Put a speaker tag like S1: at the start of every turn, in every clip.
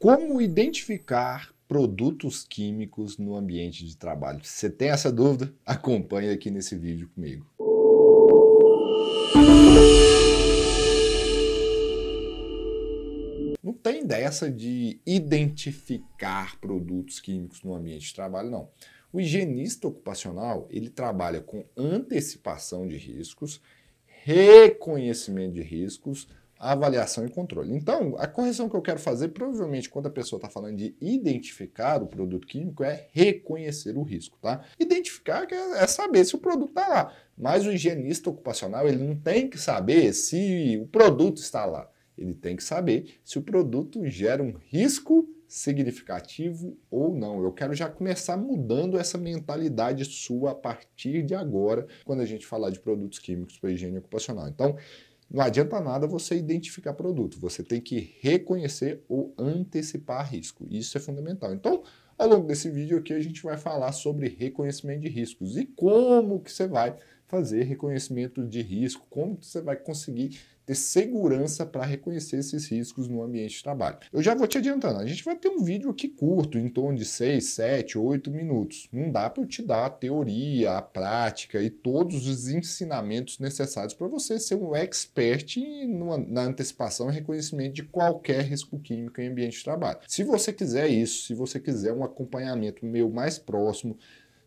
S1: Como identificar produtos químicos no ambiente de trabalho? Se você tem essa dúvida, acompanhe aqui nesse vídeo comigo. Não tem dessa de identificar produtos químicos no ambiente de trabalho, não. O higienista ocupacional, ele trabalha com antecipação de riscos, reconhecimento de riscos, avaliação e controle. Então, a correção que eu quero fazer, provavelmente, quando a pessoa está falando de identificar o produto químico, é reconhecer o risco, tá? Identificar é, é saber se o produto está lá. Mas o higienista ocupacional, ele não tem que saber se o produto está lá. Ele tem que saber se o produto gera um risco significativo ou não. Eu quero já começar mudando essa mentalidade sua a partir de agora, quando a gente falar de produtos químicos para higiene ocupacional. Então, não adianta nada você identificar produto, você tem que reconhecer ou antecipar risco. Isso é fundamental. Então, ao longo desse vídeo aqui a gente vai falar sobre reconhecimento de riscos e como que você vai fazer reconhecimento de risco, como que você vai conseguir ter segurança para reconhecer esses riscos no ambiente de trabalho. Eu já vou te adiantando, a gente vai ter um vídeo aqui curto, em torno de 6, 7, 8 minutos. Não dá para eu te dar a teoria, a prática e todos os ensinamentos necessários para você ser um expert na antecipação e reconhecimento de qualquer risco químico em ambiente de trabalho. Se você quiser isso, se você quiser um acompanhamento meu mais próximo,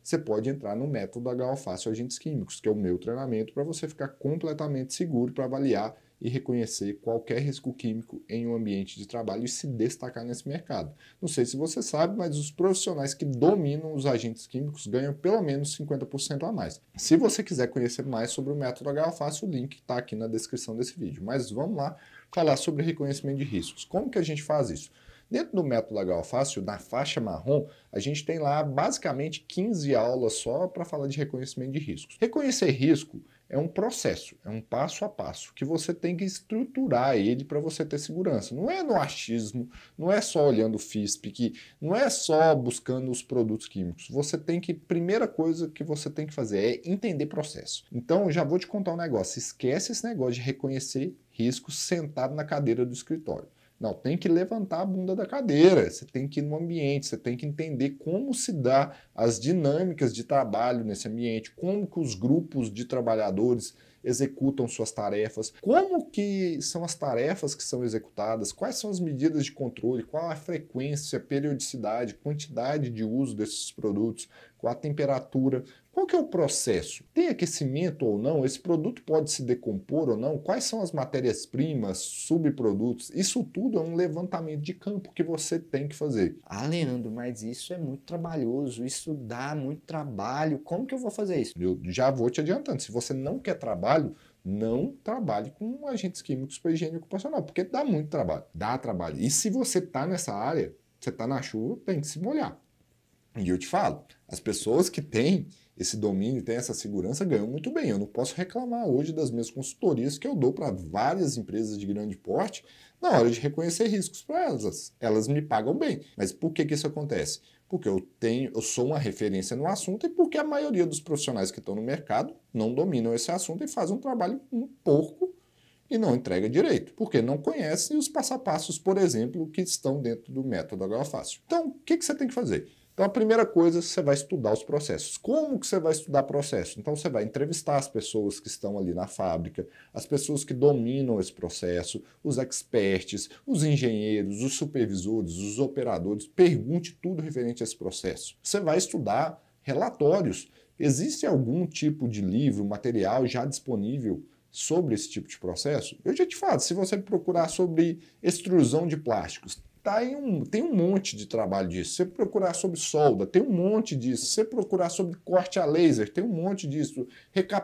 S1: você pode entrar no método da Galface Agentes Químicos, que é o meu treinamento, para você ficar completamente seguro para avaliar e reconhecer qualquer risco químico em um ambiente de trabalho e se destacar nesse mercado. Não sei se você sabe, mas os profissionais que dominam os agentes químicos ganham pelo menos 50% a mais. Se você quiser conhecer mais sobre o método HFAS, o link está aqui na descrição desse vídeo. Mas vamos lá falar sobre reconhecimento de riscos. Como que a gente faz isso? Dentro do método Legal Fácil, na faixa marrom, a gente tem lá basicamente 15 aulas só para falar de reconhecimento de riscos. Reconhecer risco é um processo, é um passo a passo que você tem que estruturar ele para você ter segurança. Não é no achismo, não é só olhando o FISP, que não é só buscando os produtos químicos. Você tem que primeira coisa que você tem que fazer é entender processo. Então, já vou te contar um negócio, esquece esse negócio de reconhecer riscos sentado na cadeira do escritório. Não, tem que levantar a bunda da cadeira, você tem que ir no ambiente, você tem que entender como se dá as dinâmicas de trabalho nesse ambiente, como que os grupos de trabalhadores executam suas tarefas, como que são as tarefas que são executadas, quais são as medidas de controle, qual a frequência, periodicidade, quantidade de uso desses produtos, qual a temperatura, qual que é o processo? Tem aquecimento ou não? Esse produto pode se decompor ou não? Quais são as matérias-primas, subprodutos? Isso tudo é um levantamento de campo que você tem que fazer. Ah, Leandro, mas isso é muito trabalhoso, isso dá muito trabalho. Como que eu vou fazer isso? Eu já vou te adiantando. Se você não quer trabalho, não trabalhe com agentes químicos para higiene ocupacional, porque dá muito trabalho. Dá trabalho. E se você está nessa área, você está na chuva, tem que se molhar. E eu te falo, as pessoas que têm esse domínio, têm essa segurança, ganham muito bem. Eu não posso reclamar hoje das minhas consultorias que eu dou para várias empresas de grande porte na hora de reconhecer riscos para elas. Elas me pagam bem. Mas por que, que isso acontece? Porque eu tenho, eu sou uma referência no assunto e porque a maioria dos profissionais que estão no mercado não dominam esse assunto e fazem um trabalho um pouco e não entrega direito, porque não conhecem os passo a passos, por exemplo, que estão dentro do método Agora Fácil. Então, o que, que você tem que fazer? Então a primeira coisa, você vai estudar os processos. Como que você vai estudar processo? Então você vai entrevistar as pessoas que estão ali na fábrica, as pessoas que dominam esse processo, os experts, os engenheiros, os supervisores, os operadores, pergunte tudo referente a esse processo. Você vai estudar relatórios. Existe algum tipo de livro, material já disponível sobre esse tipo de processo? Eu já te falo, se você procurar sobre extrusão de plásticos, tá em um, tem um monte de trabalho disso. Você procurar sobre solda, tem um monte disso. Você procurar sobre corte a laser, tem um monte disso. Reca,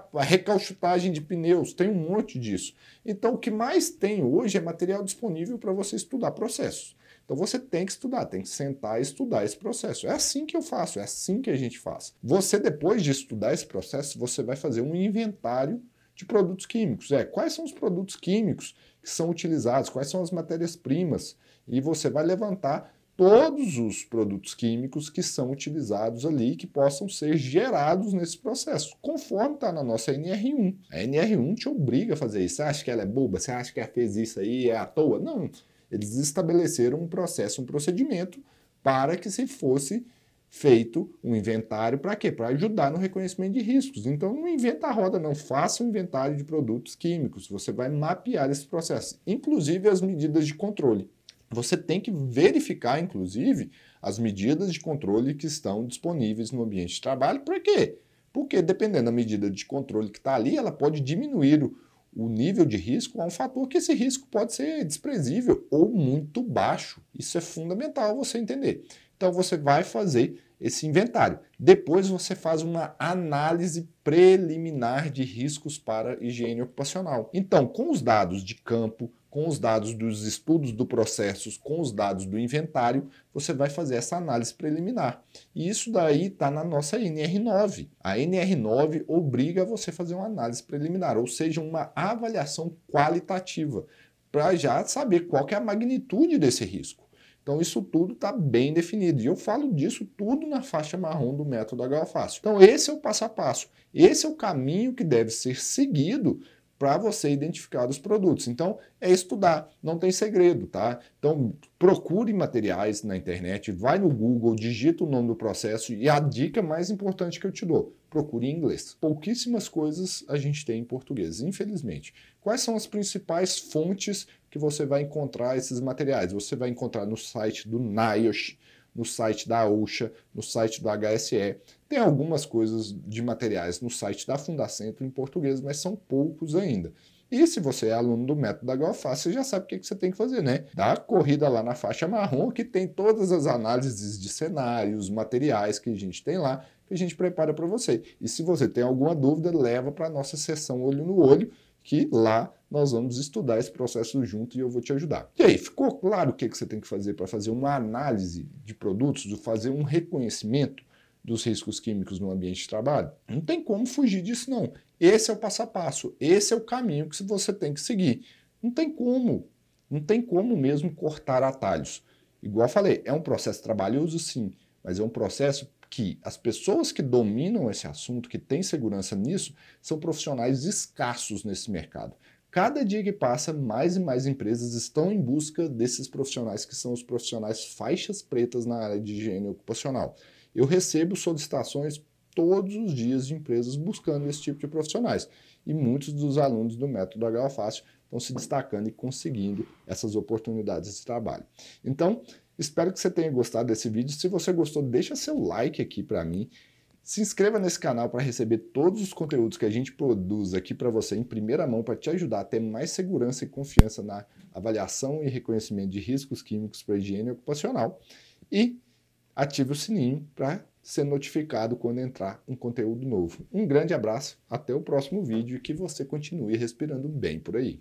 S1: de pneus, tem um monte disso. Então, o que mais tem hoje é material disponível para você estudar processos. Então você tem que estudar, tem que sentar e estudar esse processo. É assim que eu faço, é assim que a gente faz. Você, depois de estudar esse processo, você vai fazer um inventário de produtos químicos. É, quais são os produtos químicos que são utilizados, quais são as matérias-primas, e você vai levantar todos os produtos químicos que são utilizados ali, que possam ser gerados nesse processo, conforme está na nossa NR1. A NR1 te obriga a fazer isso. Você acha que ela é boba? Você acha que ela fez isso aí é à toa? Não. Eles estabeleceram um processo, um procedimento para que se fosse feito um inventário para quê? Para ajudar no reconhecimento de riscos. Então não inventa a roda, não faça um inventário de produtos químicos. Você vai mapear esse processo, inclusive as medidas de controle. Você tem que verificar, inclusive, as medidas de controle que estão disponíveis no ambiente de trabalho. Para quê? Porque dependendo da medida de controle que está ali, ela pode diminuir o, o nível de risco a um fator que esse risco pode ser desprezível ou muito baixo. Isso é fundamental você entender. Então você vai fazer esse inventário. Depois você faz uma análise preliminar de riscos para higiene ocupacional. Então, com os dados de campo, com os dados dos estudos do processos, com os dados do inventário, você vai fazer essa análise preliminar. E isso daí está na nossa NR9. A NR9 obriga você a fazer uma análise preliminar, ou seja, uma avaliação qualitativa, para já saber qual é a magnitude desse risco. Então, isso tudo está bem definido. E eu falo disso tudo na faixa marrom do método HO Então, esse é o passo a passo. Esse é o caminho que deve ser seguido para você identificar os produtos. Então, é estudar, não tem segredo, tá? Então, procure materiais na internet, vai no Google, digita o nome do processo e a dica mais importante que eu te dou, procure em inglês. Pouquíssimas coisas a gente tem em português, infelizmente. Quais são as principais fontes que você vai encontrar esses materiais? Você vai encontrar no site do NIOSH, no site da OSHA, no site do HSE. Tem algumas coisas de materiais no site da Fundacentro em português, mas são poucos ainda. E se você é aluno do método da Galfaz, você já sabe o que, você tem que fazer, né? Dá a corrida lá na faixa marrom, que tem todas as análises de cenários, materiais que a gente tem lá, que a gente prepara para você. E se você tem alguma dúvida, leva para a nossa sessão olho no olho, que lá nós vamos estudar esse processo junto e eu vou te ajudar. E aí, ficou claro o que, que você tem que fazer para fazer uma análise de produtos, fazer um reconhecimento dos riscos químicos no ambiente de trabalho? Não tem como fugir disso, não. Esse é o passo a passo, esse é o caminho que você tem que seguir. Não tem como, não tem como mesmo cortar atalhos. Igual eu falei, é um processo trabalhoso, sim, mas é um processo que as pessoas que dominam esse assunto, que têm segurança nisso, são profissionais escassos nesse mercado. Cada dia que passa, mais e mais empresas estão em busca desses profissionais que são os profissionais faixas pretas na área de higiene ocupacional. Eu recebo solicitações todos os dias de empresas buscando esse tipo de profissionais. E muitos dos alunos do método HO estão se destacando e conseguindo essas oportunidades de trabalho. Então, Espero que você tenha gostado desse vídeo. Se você gostou, deixa seu like aqui para mim. Se inscreva nesse canal para receber todos os conteúdos que a gente produz aqui para você em primeira mão para te ajudar a ter mais segurança e confiança na avaliação e reconhecimento de riscos químicos para higiene ocupacional. E ative o sininho para ser notificado quando entrar um conteúdo novo. Um grande abraço, até o próximo vídeo e que você continue respirando bem por aí.